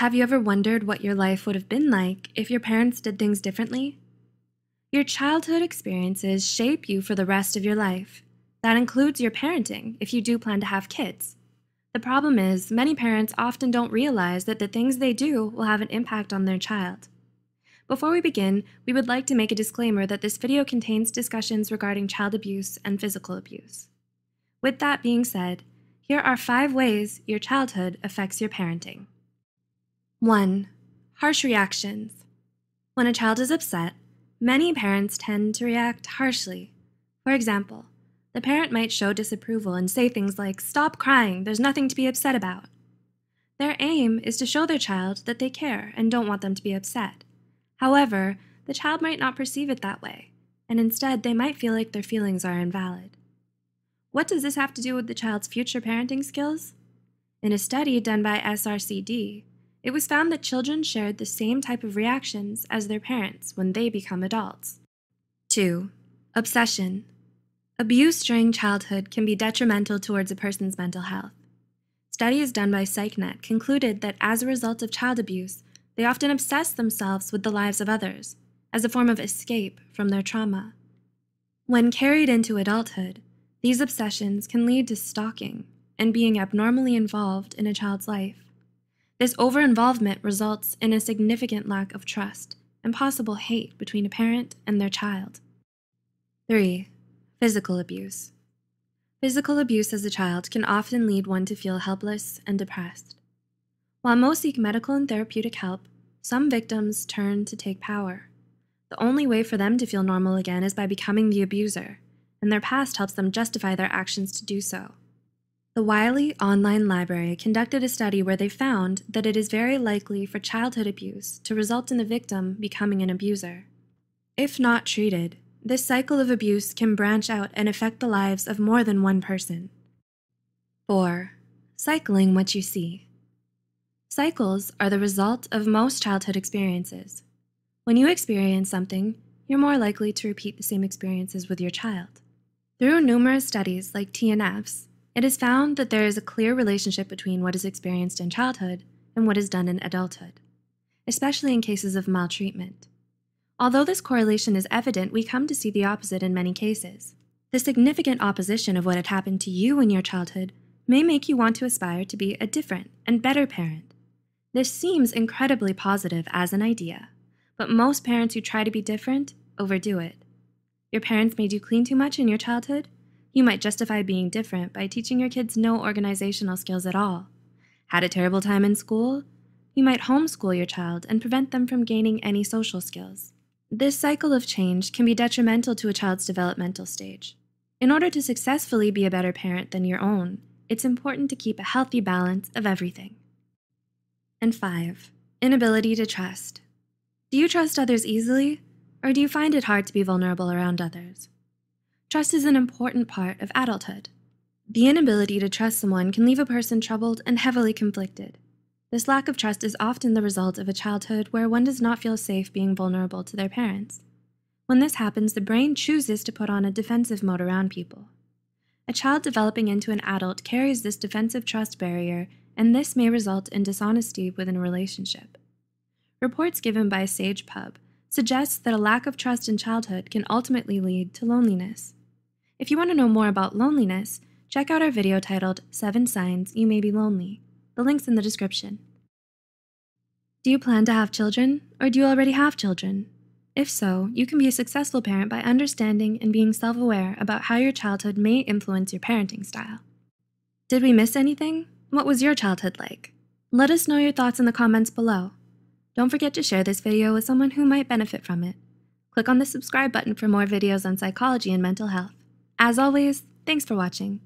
Have you ever wondered what your life would have been like if your parents did things differently? Your childhood experiences shape you for the rest of your life. That includes your parenting if you do plan to have kids. The problem is, many parents often don't realize that the things they do will have an impact on their child. Before we begin, we would like to make a disclaimer that this video contains discussions regarding child abuse and physical abuse. With that being said, here are five ways your childhood affects your parenting. 1. Harsh reactions. When a child is upset, many parents tend to react harshly. For example, the parent might show disapproval and say things like, Stop crying, there's nothing to be upset about. Their aim is to show their child that they care and don't want them to be upset. However, the child might not perceive it that way, and instead they might feel like their feelings are invalid. What does this have to do with the child's future parenting skills? In a study done by SRCD, it was found that children shared the same type of reactions as their parents when they become adults. 2. Obsession. Abuse during childhood can be detrimental towards a person's mental health. Studies done by PsychNet concluded that as a result of child abuse, they often obsess themselves with the lives of others as a form of escape from their trauma. When carried into adulthood, these obsessions can lead to stalking and being abnormally involved in a child's life. This over-involvement results in a significant lack of trust and possible hate between a parent and their child. 3. Physical abuse. Physical abuse as a child can often lead one to feel helpless and depressed. While most seek medical and therapeutic help, some victims turn to take power. The only way for them to feel normal again is by becoming the abuser, and their past helps them justify their actions to do so. The Wiley Online Library conducted a study where they found that it is very likely for childhood abuse to result in the victim becoming an abuser. If not treated, this cycle of abuse can branch out and affect the lives of more than one person. 4. Cycling what you see. Cycles are the result of most childhood experiences. When you experience something, you're more likely to repeat the same experiences with your child. Through numerous studies like TNFs, it is found that there is a clear relationship between what is experienced in childhood and what is done in adulthood, especially in cases of maltreatment. Although this correlation is evident, we come to see the opposite in many cases. The significant opposition of what had happened to you in your childhood may make you want to aspire to be a different and better parent. This seems incredibly positive as an idea, but most parents who try to be different overdo it. Your parents made you clean too much in your childhood, you might justify being different by teaching your kids no organizational skills at all. Had a terrible time in school? You might homeschool your child and prevent them from gaining any social skills. This cycle of change can be detrimental to a child's developmental stage. In order to successfully be a better parent than your own, it's important to keep a healthy balance of everything. And five, inability to trust. Do you trust others easily, or do you find it hard to be vulnerable around others? Trust is an important part of adulthood. The inability to trust someone can leave a person troubled and heavily conflicted. This lack of trust is often the result of a childhood where one does not feel safe being vulnerable to their parents. When this happens, the brain chooses to put on a defensive mode around people. A child developing into an adult carries this defensive trust barrier, and this may result in dishonesty within a relationship. Reports given by Sage Pub suggest that a lack of trust in childhood can ultimately lead to loneliness. If you want to know more about loneliness, check out our video titled Seven Signs You May Be Lonely. The link's in the description. Do you plan to have children, or do you already have children? If so, you can be a successful parent by understanding and being self aware about how your childhood may influence your parenting style. Did we miss anything? What was your childhood like? Let us know your thoughts in the comments below. Don't forget to share this video with someone who might benefit from it. Click on the subscribe button for more videos on psychology and mental health. As always, thanks for watching.